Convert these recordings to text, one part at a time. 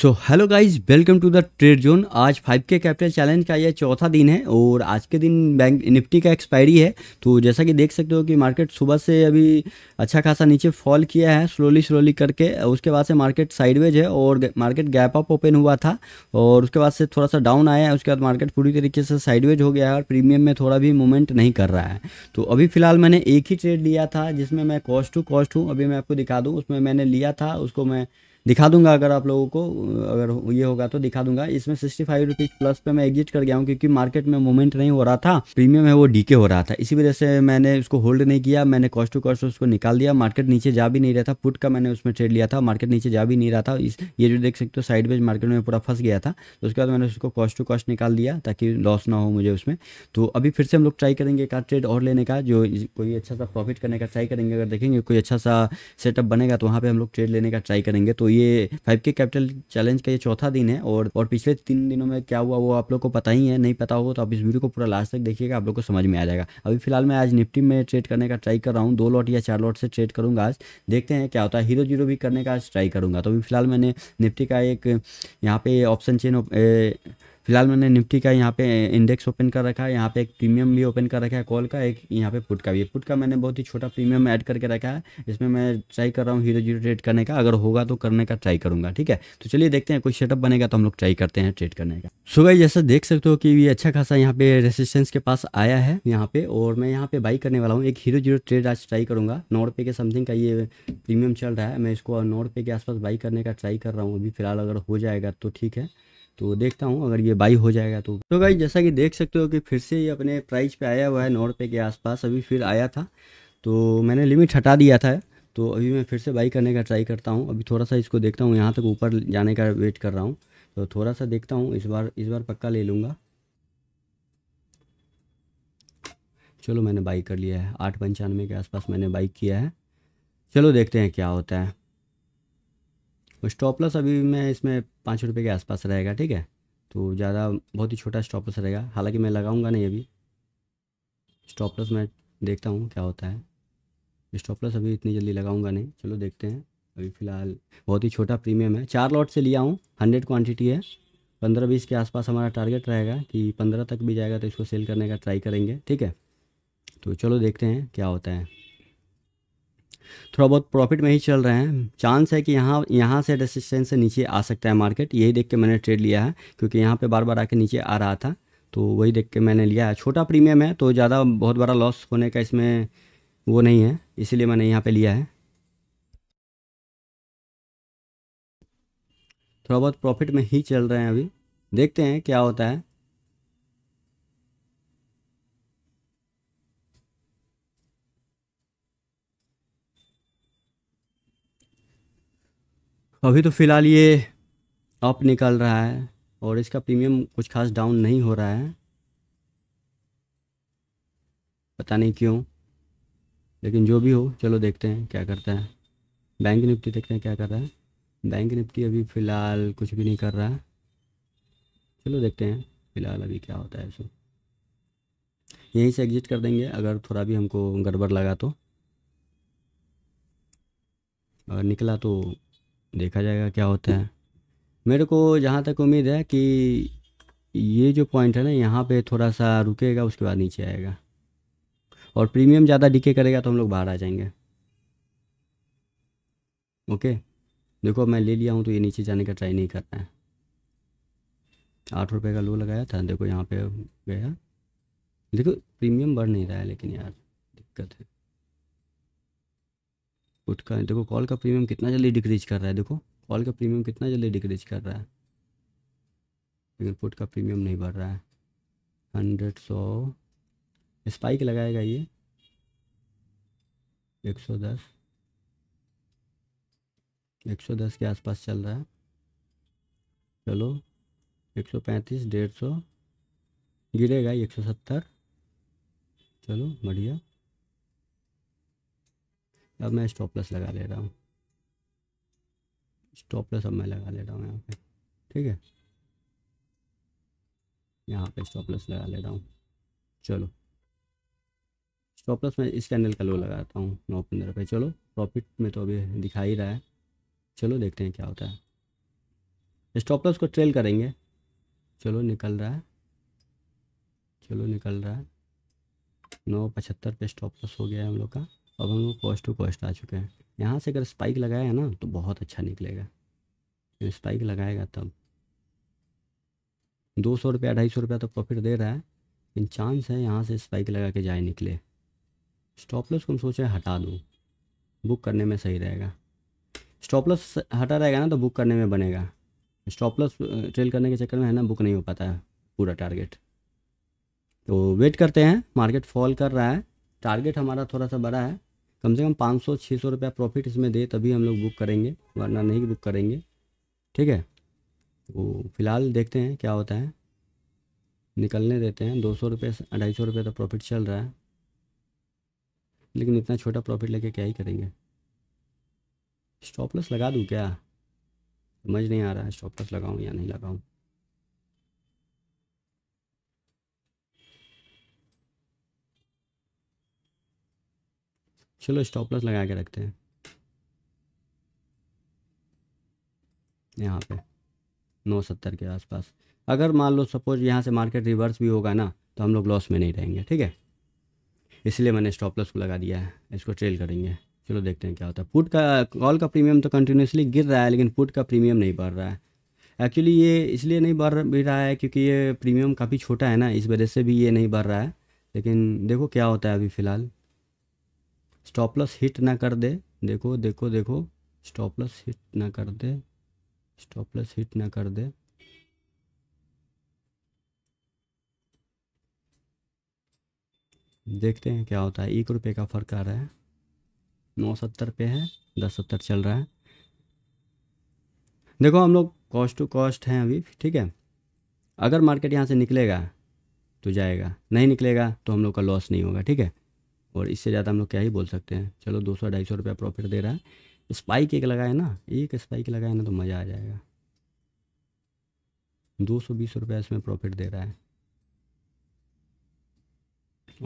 so hello guys welcome to the trade zone आज five K capital challenge का यह चौथा दिन है और आज के दिन बैंक निफ्टी का एक्सपायरी है तो जैसा कि देख सकते हो कि मार्केट सुबह से अभी अच्छा खासा नीचे फॉल किया है स्लोली स्लोली करके उसके बाद से मार्केट साइडवेज है और मार्केट गैप अप ओपन हुआ था और उसके बाद से थोड़ा सा डाउन आया है उसके बाद मार्केट पूरी तरीके से साइडवेज हो गया है और प्रीमियम में थोड़ा भी मूवमेंट नहीं कर रहा है तो अभी फिलहाल मैंने एक ही ट्रेड लिया था जिसमें मैं कॉस्ट टू कॉस्ट हूँ अभी मैं आपको दिखा दूँ उसमें मैंने लिया था उसको मैं दिखा दूंगा अगर आप लोगों को अगर ये होगा तो दिखा दूंगा इसमें सिक्सटी फाइव रुपीज प्लस पे मैं एग्जिट कर गया हूँ क्योंकि मार्केट में मूवमेंट नहीं हो रहा था प्रीमियम है वो डीके हो रहा था इसी वजह से मैंने उसको होल्ड नहीं किया मैंने कॉस्ट टू कॉस्ट उसको निकाल दिया मार्केट नीचे जा भी नहीं रहा था पुट का मैंने उसमें ट्रेड लिया था मार्केट नीचे जा भी नहीं रहा था इस ये जो देख सकते हो वेज मार्केट में पूरा फंस गया था तो उसके बाद मैंने उसको कॉस्ट टू कॉस्ट निकाल दिया ताकि लॉस ना हो मुझे उसमें तो अभी फिर से हम लोग ट्राई करेंगे एक ट्रेड और लेने का जो कोई अच्छा सा प्रॉफिट करने का ट्राई करेंगे अगर देखेंगे कोई अच्छा सा सेटअप बनेगा तो वहाँ पर हम लोग ट्रेड लेने का ट्राई करेंगे तो ये ये फाइव के कैपिटल चैलेंज का ये चौथा दिन है और और पिछले तीन दिनों में क्या हुआ वो आप लोग को पता ही है नहीं पता होगा तो आप इस वीडियो को पूरा लास्ट तक देखिएगा आप लोग को समझ में आ जाएगा अभी फिलहाल मैं आज निफ्टी में ट्रेड करने का ट्राई कर रहा हूँ दो लॉट या चार लॉट से ट्रेड करूँगा आज देखते हैं क्या होता है हीरो जीरो भी करने का आज ट्राई करूँगा तो अभी फिलहाल मैंने निफ्टी का एक यहाँ पे ऑप्शन चेन फिलहाल मैंने निफ्टी का यहाँ पे इंडेक्स ओपन कर रखा है यहाँ पे एक प्रीमियम भी ओपन कर रखा है कॉल का एक यहाँ पे पुट का भी पुट का मैंने बहुत ही छोटा प्रीमियम ऐड करके रखा है इसमें मैं ट्राई कर रहा हूँ हीरो जीरो ट्रेड करने का अगर होगा तो करने का ट्राई करूँगा ठीक है तो चलिए देखते हैं कोई सेटअप बनेगा तो हम लोग ट्राई करते हैं ट्रेड करने का सुबह जैसा देख सकते हो कि ये अच्छा खासा यहाँ पे रेसिस्टेंस के पास आया है यहाँ पे और मैं यहाँ पे बाई करने वाला हूँ एक हीरो जीरो ट्रेड आज ट्राई करूँगा नौ रुपये के समथिंग का ये प्रीमियम चल रहा है मैं इसको नौ रुपये के आसपास बाई करने का ट्राई कर रहा हूँ अभी फिलहाल अगर हो जाएगा तो ठीक है तो देखता हूँ अगर ये बाई हो जाएगा तो तो भाई जैसा कि देख सकते हो कि फिर से ये अपने प्राइस पे आया हुआ है नौ रुपये के आसपास अभी फिर आया था तो मैंने लिमिट हटा दिया था तो अभी मैं फिर से बाई करने का ट्राई करता हूँ अभी थोड़ा सा इसको देखता हूँ यहाँ तक ऊपर जाने का वेट कर रहा हूँ तो थोड़ा सा देखता हूँ इस बार इस बार पक्का ले लूँगा चलो मैंने बाई कर लिया है आठ पंचानवे के आसपास मैंने बाई किया है चलो देखते हैं क्या होता है स्टॉपलस अभी मैं इसमें पाँच रुपये के आसपास रहेगा ठीक है तो ज़्यादा बहुत ही छोटा स्टॉपलस रहेगा हालांकि मैं लगाऊंगा नहीं अभी स्टॉपलस मैं देखता हूँ क्या होता है स्टॉपलस अभी इतनी जल्दी लगाऊंगा नहीं चलो देखते हैं अभी फ़िलहाल बहुत ही छोटा प्रीमियम है चार लॉट से लिया हूँ हंड्रेड क्वान्टिटी है पंद्रह बीस के आसपास हमारा टारगेट रहेगा कि पंद्रह तक भी जाएगा तो इसको सेल करने का ट्राई करेंगे ठीक है तो चलो देखते हैं क्या होता है थोड़ा बहुत प्रॉफिट में ही चल रहे हैं चांस है कि यहाँ यहाँ से रेसिस्टेंस से नीचे आ सकता है मार्केट यही देख के मैंने ट्रेड लिया है क्योंकि यहाँ पे बार बार आके नीचे आ रहा था तो वही देख के मैंने लिया है छोटा प्रीमियम है तो ज़्यादा बहुत बड़ा लॉस होने का इसमें वो नहीं है इसीलिए मैंने यहाँ पर लिया है थोड़ा बहुत प्रॉफिट में ही चल रहे हैं अभी देखते हैं क्या होता है अभी तो फ़िलहाल ये अप निकल रहा है और इसका प्रीमियम कुछ खास डाउन नहीं हो रहा है पता नहीं क्यों लेकिन जो भी हो चलो देखते हैं क्या करता है बैंक निफ्टी देखते हैं क्या कर रहा है बैंक निफ्टी अभी फ़िलहाल कुछ भी नहीं कर रहा है चलो देखते हैं फ़िलहाल अभी क्या होता है इसमें यहीं से एग्जिट कर देंगे अगर थोड़ा भी हमको गड़बड़ लगा तो अगर निकला तो देखा जाएगा क्या होता है मेरे को जहाँ तक उम्मीद है कि ये जो पॉइंट है ना यहाँ पे थोड़ा सा रुकेगा उसके बाद नीचे आएगा और प्रीमियम ज़्यादा डिके करेगा तो हम लोग बाहर आ जाएंगे ओके देखो मैं ले लिया हूँ तो ये नीचे जाने का ट्राई नहीं करना है आठ रुपये का लो लगाया था देखो यहाँ पे गया देखो प्रीमियम बढ़ नहीं रहा है लेकिन यार दिक्कत है पुट का देखो कॉल का प्रीमियम कितना जल्दी डिक्रीज कर रहा है देखो कॉल का प्रीमियम कितना जल्दी डिक्रीज कर रहा है लेकिन पुट का प्रीमियम नहीं बढ़ रहा है हंड्रेड सौ स्पाइक लगाएगा ये एक सौ दस एक सौ दस के आसपास चल रहा है चलो एक सौ पैंतीस डेढ़ सौ गिरेगा एक सौ सत्तर चलो बढ़िया अब मैं स्टॉपलस लगा ले रहा हूँ स्टॉपलेस अब मैं लगा ले रहा हूँ यहाँ पे ठीक है यहाँ पे स्टॉपलेस लगा ले रहा हूँ चलो स्टॉपलस मैं इस कैंडल का लो लगाता हूँ नौ पंद्रह पे चलो प्रॉफिट में तो अभी दिखा ही रहा है चलो देखते हैं क्या होता है स्टॉपलस को ट्रेल करेंगे चलो निकल रहा है चलो निकल रहा है नौ पचहत्तर पे स्टॉपलस हो गया है हम लोग का अब हम लोग कॉस्ट टू कॉस्ट आ चुके हैं यहाँ से अगर स्पाइक लगाया ना तो बहुत अच्छा निकलेगा स्पाइक लगाएगा तब दो सौ रुपया ढाई सौ रुपया तो प्रॉफिट दे रहा है लेकिन चांस है यहाँ से स्पाइक लगा के जाए निकले स्टॉप लॉस को हम सोचें हटा दूँ बुक करने में सही रहेगा स्टॉप लॉस हटा रहेगा ना तो बुक करने में बनेगा स्टॉप लॉस ट्रेल करने के चक्कर में है ना बुक नहीं हो पाता है पूरा टारगेट तो वेट करते हैं मार्केट फॉल कर रहा है टारगेट हमारा थोड़ा सा बड़ा है कम से कम पाँच सौ छः सौ रुपया प्रॉफिट इसमें दे तभी हम लोग बुक करेंगे वरना नहीं बुक करेंगे ठीक है तो फिलहाल देखते हैं क्या होता है निकलने देते हैं दो सौ रुपये ढाई सौ रुपये तो प्रॉफिट चल रहा है लेकिन इतना छोटा प्रॉफिट लेके क्या ही करेंगे स्टॉप लगा दूँ क्या समझ नहीं आ रहा है स्टॉप लगाऊँ या नहीं लगाऊँ चलो स्टॉप लॉस लगा के रखते हैं यहाँ पे नौ सत्तर के आसपास अगर मान लो सपोज यहाँ से मार्केट रिवर्स भी होगा ना तो हम लोग लॉस में नहीं रहेंगे ठीक है इसलिए मैंने स्टॉप लॉस को लगा दिया है इसको ट्रेल करेंगे चलो देखते हैं क्या होता है पुट का कॉल का प्रीमियम तो कंटिन्यूसली गिर रहा है लेकिन पुट का प्रीमियम नहीं बढ़ रहा है एक्चुअली ये इसलिए नहीं बढ़ भी रहा है क्योंकि ये प्रीमियम काफ़ी छोटा है ना इस वजह से भी ये नहीं बढ़ रहा है लेकिन देखो क्या होता है अभी फ़िलहाल स्टॉप लॉस हिट ना कर दे देखो देखो देखो स्टॉप लॉस हिट ना कर दे स्टॉप लॉस हिट ना कर दे देखते हैं क्या होता है एक रुपये का फ़र्क आ रहा है नौ सत्तर पे है दस सत्तर चल रहा है देखो हम लोग कॉस्ट टू कॉस्ट हैं अभी ठीक है अगर मार्केट यहाँ से निकलेगा तो जाएगा नहीं निकलेगा तो हम लोग का लॉस नहीं होगा ठीक है और इससे ज़्यादा हम लोग क्या ही बोल सकते हैं चलो दो सौ ढाई सौ रुपया प्रॉफिट दे रहा है स्पाइक एक लगाए ना एक स्पाइक लगाए ना तो मज़ा आ जाएगा दो सौ बीस रुपया इसमें प्रॉफिट दे रहा है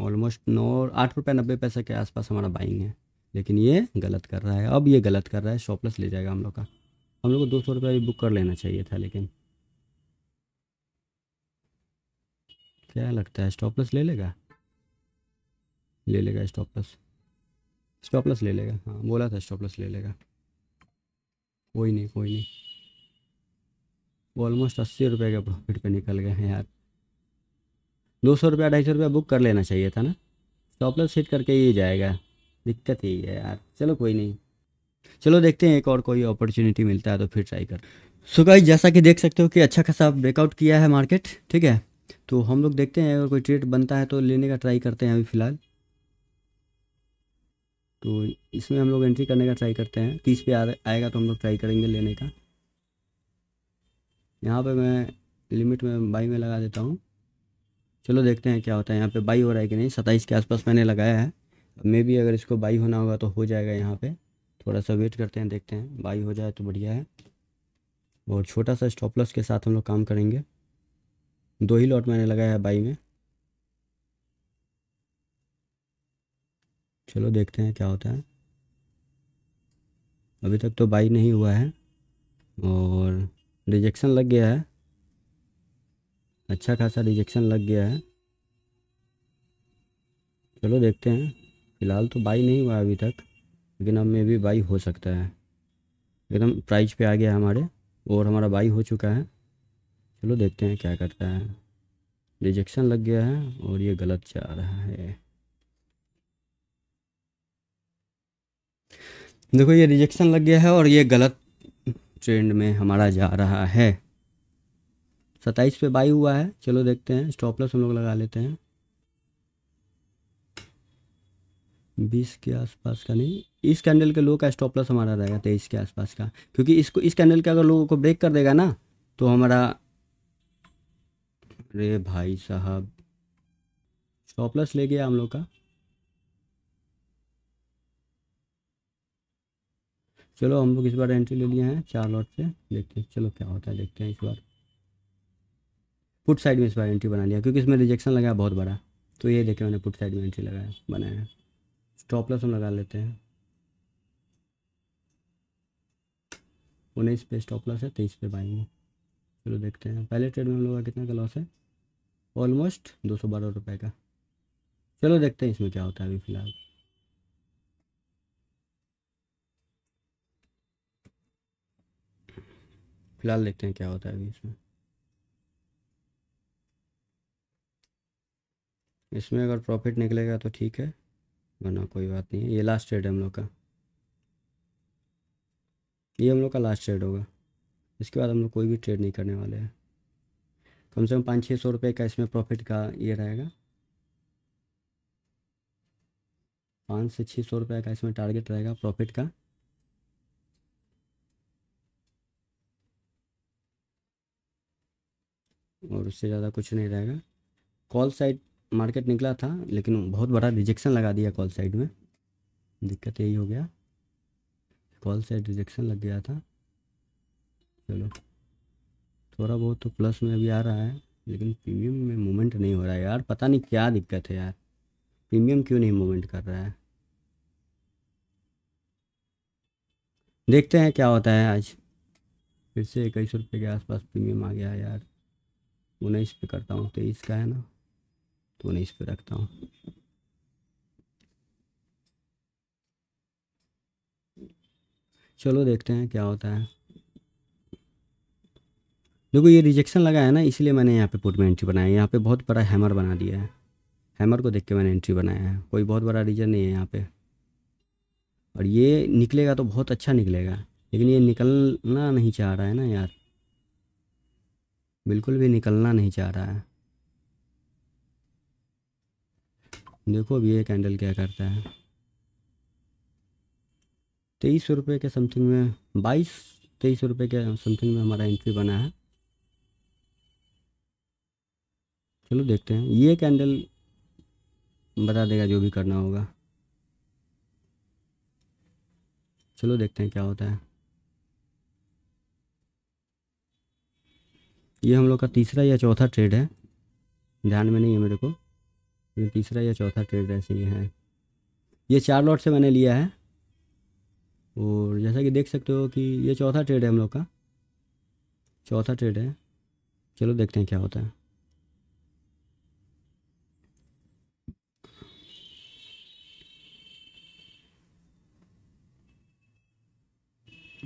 ऑलमोस्ट नौ आठ रुपये नब्बे पैसे के आसपास हमारा बाइंग है लेकिन ये गलत कर रहा है अब ये गलत कर रहा है शॉपलेस ले जाएगा हम लोग का हम लोग को दो सौ रुपया भी बुक कर लेना चाहिए था लेकिन क्या लगता है स्टॉपलेस ले लेगा ले लेगा स्टॉप लॉस स्टॉप लॉस ले लेगा हाँ बोला था स्टॉप लॉस ले लेगा कोई नहीं कोई नहीं वो ऑलमोस्ट अस्सी रुपये का प्रॉफिट पे निकल गए हैं यार दो सौ रुपया ढाई सौ रुपया बुक कर लेना चाहिए था ना स्टॉप लॉस हिट करके ही जाएगा दिक्कत ही है यार चलो कोई नहीं चलो देखते हैं एक और कोई अपॉर्चुनिटी मिलता है तो फिर ट्राई कर सो गाइस जैसा कि देख सकते हो कि अच्छा खासा ब्रेकआउट किया है मार्केट ठीक है तो हम लोग देखते हैं अगर कोई ट्रेड बनता है तो लेने का ट्राई करते हैं अभी फ़िलहाल तो इसमें हम लोग एंट्री करने का ट्राई करते हैं तीस पे आ, आएगा तो हम लोग ट्राई करेंगे लेने का यहाँ पे मैं लिमिट में बाई में लगा देता हूँ चलो देखते हैं क्या होता है यहाँ पे बाई हो रहा है कि नहीं सत्ताईस के आसपास मैंने लगाया है मे भी अगर इसको बाई होना होगा तो हो जाएगा यहाँ पर थोड़ा सा वेट करते हैं देखते हैं बाई हो जाए तो बढ़िया है और छोटा सा स्टॉपलस के साथ हम लोग काम करेंगे दो ही लॉट मैंने लगाया है बाई में चलो देखते हैं क्या होता है अभी तक तो बाई नहीं हुआ है और रिजेक्शन लग गया है अच्छा खासा रिजेक्शन लग गया है चलो देखते हैं फ़िलहाल तो बाई नहीं हुआ अभी तक लेकिन अब में भी बाई हो सकता है एकदम प्राइस पे आ गया हमारे और हमारा बाई हो चुका है चलो देखते हैं क्या करता है रिजेक्शन लग गया है और ये गलत जा रहा है देखो ये रिजेक्शन लग गया है और ये गलत ट्रेंड में हमारा जा रहा है सत्ताईस पे बाई हुआ है चलो देखते हैं स्टॉप लॉस हम लोग लगा लेते हैं बीस के आसपास का नहीं इस कैंडल के लो का स्टॉप लॉस हमारा रहेगा तेईस के आसपास का क्योंकि इसको इस कैंडल के अगर लोगों को ब्रेक कर देगा ना तो हमारा अरे भाई साहब स्टॉप लॉस ले गया हम लोग का चलो हम लोग इस बार एंट्री ले लिए हैं चार लॉट से देखते हैं चलो क्या होता है देखते हैं इस बार पुट साइड में इस बार एंट्री बना लिया क्योंकि इसमें रिजेक्शन लगाया बहुत बड़ा तो ये देखे मैंने पुट साइड में एंट्री लगाया बनाया स्टॉप लॉस हम लगा लेते हैं उन्नीस पे स्टॉप लॉस है तेईस पे बाइंग है चलो देखते हैं पहले ट्रेड में हम लोग का कितना का लॉस है ऑलमोस्ट दो सौ बारह रुपये का चलो देखते हैं इसमें क्या होता है अभी फ़िलहाल फिलहाल देखते हैं क्या होता है अभी इसमें इसमें अगर प्रॉफिट निकलेगा तो ठीक है वरना कोई बात नहीं है ये लास्ट ट्रेड है हम लोग का ये हम लोग का लास्ट ट्रेड होगा इसके बाद हम लोग कोई भी ट्रेड नहीं करने वाले हैं कम से कम पाँच छः सौ रुपये का इसमें प्रॉफिट का ये रहेगा पाँच से छः सौ रुपये का इसमें टारगेट रहेगा प्रॉफिट का और उससे ज़्यादा कुछ नहीं रहेगा कॉल साइड मार्केट निकला था लेकिन बहुत बड़ा रिजेक्शन लगा दिया कॉल साइड में दिक्कत यही हो गया कॉल साइड रिजेक्शन लग गया था चलो थोड़ा बहुत तो प्लस में अभी आ रहा है लेकिन प्रीमियम में मूवमेंट नहीं हो रहा है यार पता नहीं क्या दिक्कत है यार प्रीमियम क्यों नहीं मूवमेंट कर रहा है देखते हैं क्या होता है आज फिर से इक्कीस रुपये के आसपास प्रीमियम आ गया यार उन्नीस पे करता हूँ तेईस तो का है ना तो उन्नीस पे रखता हूँ चलो देखते हैं क्या होता है देखो ये रिजेक्शन लगा है ना इसलिए मैंने यहाँ पे पुट में एंट्री बनाया है यहाँ पे बहुत बड़ा हैमर बना दिया है हैमर को देख के मैंने एंट्री बनाया है कोई बहुत बड़ा रीजन नहीं है यहाँ पे और ये निकलेगा तो बहुत अच्छा निकलेगा लेकिन ये निकलना नहीं चाह रहा है ना यार बिल्कुल भी निकलना नहीं चाह रहा है देखो अब ये कैंडल क्या करता है तेईस सौ रुपये के समथिंग में बाईस तेईस सौ रुपये के समथिंग में हमारा एंट्री बना है चलो देखते हैं ये कैंडल बता देगा जो भी करना होगा चलो देखते हैं क्या होता है ये हम लोग का तीसरा या चौथा ट्रेड है ध्यान में नहीं है मेरे को ये तीसरा या चौथा ट्रेड ऐसे ये है ये चार लॉट से मैंने लिया है और जैसा कि देख सकते हो कि ये चौथा ट्रेड है हम लोग का चौथा ट्रेड है चलो देखते हैं क्या होता है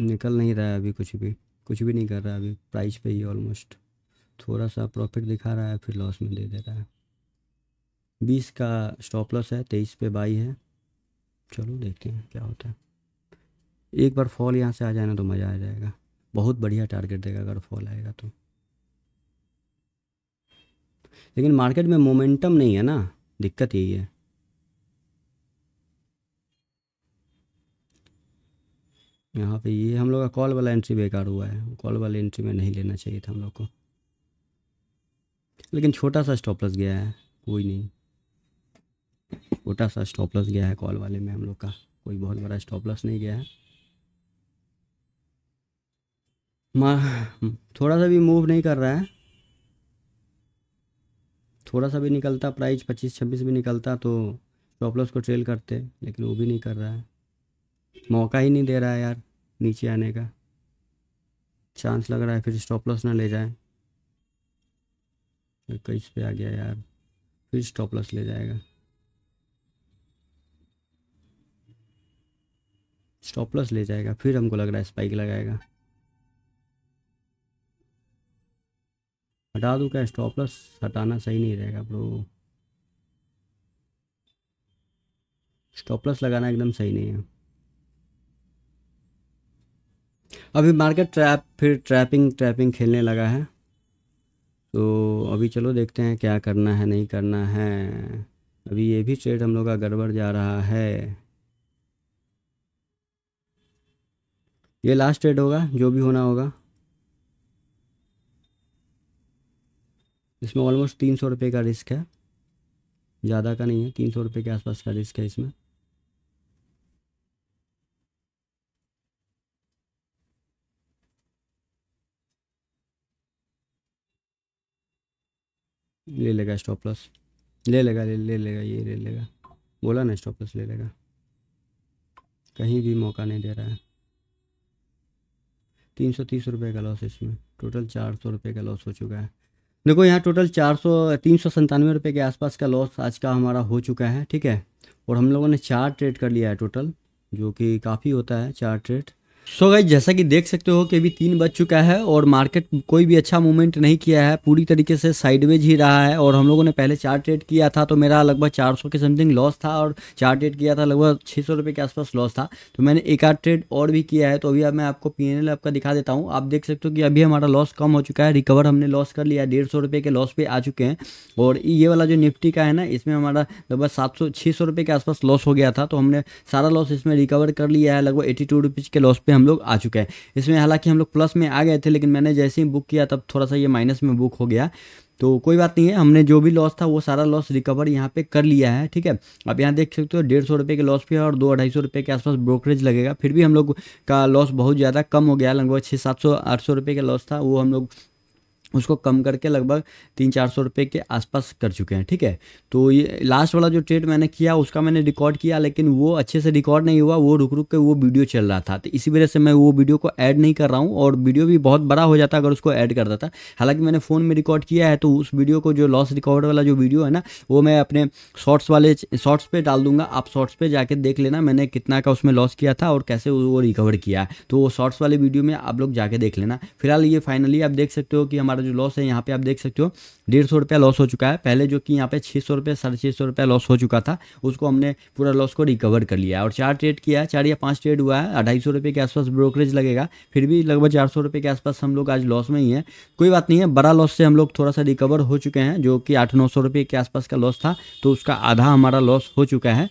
निकल नहीं रहा है अभी कुछ भी कुछ भी नहीं कर रहा है अभी प्राइस पे ही ऑलमोस्ट थोड़ा सा प्रॉफिट दिखा रहा है फिर लॉस में दे दे रहा है बीस का स्टॉप लॉस है तेईस पे बाई है चलो देखते हैं क्या होता है एक बार फॉल यहाँ से आ जाए ना तो मज़ा आ जाएगा बहुत बढ़िया टारगेट देगा अगर फॉल आएगा तो लेकिन मार्केट में मोमेंटम नहीं है ना दिक्कत यही है यहाँ पे ये हम लोग का कॉल वाला एंट्री बेकार हुआ है कॉल वाले एंट्री में नहीं लेना चाहिए था हम लोग को लेकिन छोटा सा स्टॉपलस गया है कोई नहीं छोटा सा स्टॉपलस गया है कॉल वाले में हम लोग का कोई बहुत बड़ा स्टॉपलस नहीं गया है थोड़ा सा भी मूव नहीं कर रहा है थोड़ा सा भी निकलता प्राइस पच्चीस छब्बीस भी निकलता तो स्टॉपलॉस को ट्रेल करते लेकिन वो भी नहीं कर रहा है मौका ही नहीं दे रहा है यार नीचे आने का चांस लग रहा है फिर स्टॉपलॉस ना ले जाए इक्कीस पे आ गया यार फिर स्टॉप लॉस ले जाएगा स्टॉप लॉस ले जाएगा फिर हमको लग रहा है स्पाइक लगाएगा हटा दूँ क्या स्टॉप लॉस हटाना सही नहीं रहेगा ब्रो स्टॉप लॉस लगाना एकदम सही नहीं है अभी मार्केट ट्रैप फिर ट्रैपिंग ट्रैपिंग खेलने लगा है तो अभी चलो देखते हैं क्या करना है नहीं करना है अभी ये भी ट्रेड हम लोग का गड़बड़ जा रहा है ये लास्ट ट्रेड होगा जो भी होना होगा इसमें ऑलमोस्ट तीन सौ रुपये का रिस्क है ज़्यादा का नहीं है तीन सौ रुपये के आसपास का रिस्क है इसमें ले लेगा स्टॉप लॉस ले लेगा ले ले लेगा ये ले लेगा बोला ना स्टॉप लॉस ले लेगा कहीं भी मौका नहीं दे रहा है तीन सौ तीस रुपये का लॉस इसमें टोटल चार सौ रुपये का लॉस हो चुका है देखो यहाँ टोटल चार सौ तीन सौ संतानवे रुपये के आसपास का लॉस आज का हमारा हो चुका है ठीक है और हम लोगों ने चार ट्रेड कर लिया है टोटल जो कि काफ़ी होता है चार ट्रेड सो गाइज जैसा कि देख सकते हो कि अभी तीन बज चुका है और मार्केट कोई भी अच्छा मूवमेंट नहीं किया है पूरी तरीके से साइडवेज ही रहा है और हम लोगों ने पहले चार ट्रेड किया था तो मेरा लगभग 400 के समथिंग लॉस था और चार ट्रेड किया था लगभग छः सौ के आसपास लॉस था तो मैंने एक आध ट्रेड और भी किया है तो अभी मैं आपको पी आपका दिखा देता हूँ आप देख सकते हो कि अभी हमारा लॉस कम हो चुका है रिकवर हमने लॉस कर लिया डेढ़ सौ के लॉस पर आ चुके हैं और ये वाला जो निफ्टी का है ना इसमें हमारा लगभग सात सौ के आसपास लॉस हो गया था तो हमने सारा लॉस इसमें रिकवर कर लिया है लगभग एटी के लॉस पर हम लोग आ चुके हैं इसमें हालांकि हम लोग प्लस में आ गए थे लेकिन मैंने जैसे ही बुक किया तब थोड़ा सा ये माइनस में बुक हो गया तो कोई बात नहीं है हमने जो भी लॉस था वो सारा लॉस रिकवर यहाँ पे कर लिया है ठीक है अब यहाँ देख सकते हो डेढ़ सौ रुपये के लॉस भी है और दो अढ़ाई सौ रुपये के आसपास ब्रोकरेज लगेगा फिर भी हम लोग का लॉस बहुत ज़्यादा कम हो गया लगभग छः सात सौ आठ सौ रुपये का लॉस था वो हम लोग उसको कम करके लगभग तीन चार सौ रुपये के आसपास कर चुके हैं ठीक है तो ये लास्ट वाला जो ट्रेड मैंने किया उसका मैंने रिकॉर्ड किया लेकिन वो अच्छे से रिकॉर्ड नहीं हुआ वो रुक रुक के वो वीडियो चल रहा था तो इसी वजह से मैं वो वीडियो को ऐड नहीं कर रहा हूँ और वीडियो भी बहुत बड़ा हो जाता अगर उसको ऐड करता था हालांकि मैंने फ़ोन में रिकॉर्ड किया है तो उस वीडियो को जो लॉस रिकॉर्ड वाला जो वीडियो है ना वो मैं अपने शॉर्ट्स वाले शॉर्ट्स पर डाल दूंगा आप शॉर्ट्स पर जाके देख लेना मैंने कितना का उसमें लॉस किया था और कैसे वो रिकवर किया है तो वो शॉर्ट्स वाले वीडियो में आप लोग जाके देख लेना फिलहाल ये फाइनली आप देख सकते हो कि हमारा हमारा जो लॉस है यहाँ पे आप देख सकते हो डेढ़ सौ रुपया लॉस हो चुका है पहले जो कि यहाँ पे छः सौ रुपये साढ़े छः सौ रुपया लॉस हो चुका था उसको हमने पूरा लॉस को रिकवर कर लिया और चार ट्रेड किया है चार या पाँच ट्रेड हुआ है ढाई सौ रुपये के आसपास ब्रोकरेज लगेगा फिर भी लगभग चार सौ रुपये के आसपास हम लोग आज लॉस में ही है कोई बात नहीं है बड़ा लॉस से हम लोग थोड़ा सा रिकवर हो चुके हैं जो कि आठ नौ सौ के आसपास का लॉस था तो उसका आधा हमारा लॉस हो चुका है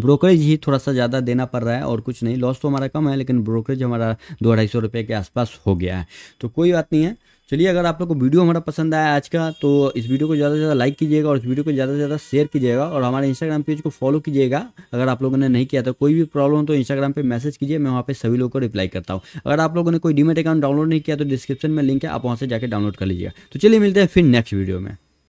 ब्रोकरेज ही थोड़ा सा ज़्यादा देना पड़ रहा है और कुछ नहीं लॉस तो हमारा कम है लेकिन ब्रोकरेज हमारा दो ढाई सौ रुपये के आसपास हो गया है तो कोई बात नहीं है चलिए अगर आप लोग को वीडियो हमारा पसंद आया आज का तो इस वीडियो को ज़्यादा से ज़्यादा लाइक कीजिएगा और इस वीडियो को ज़्यादा से ज़्यादा शेयर कीजिएगा और हमारे इंस्टाग्राम पेज को फॉलो कीजिएगा अगर आप लोगों ने नहीं किया तो कोई भी प्रॉब्लम हो तो इंस्टाग्राम पे मैसेज कीजिए मैं वहाँ पे सभी लोगों को रिप्लाई करता हूँ अगर आप लोगों ने कोई डीमेट अकाउंट डाउनलोड नहीं किया तो डिस्क्रिप्शन में लिंक है आप वहाँ से जाकर डाउनलोड कर लीजिएगा तो चलिए मिलते हैं फिर नेक्स्ट वीडियो में